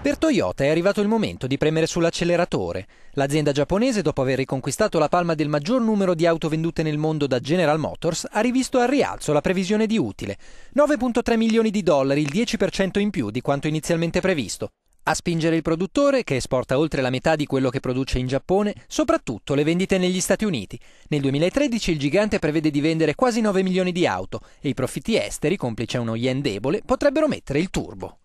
Per Toyota è arrivato il momento di premere sull'acceleratore. L'azienda giapponese, dopo aver riconquistato la palma del maggior numero di auto vendute nel mondo da General Motors, ha rivisto al rialzo la previsione di utile, 9.3 milioni di dollari, il 10% in più di quanto inizialmente previsto. A spingere il produttore, che esporta oltre la metà di quello che produce in Giappone, soprattutto le vendite negli Stati Uniti. Nel 2013 il gigante prevede di vendere quasi 9 milioni di auto e i profitti esteri, complice uno yen debole, potrebbero mettere il turbo.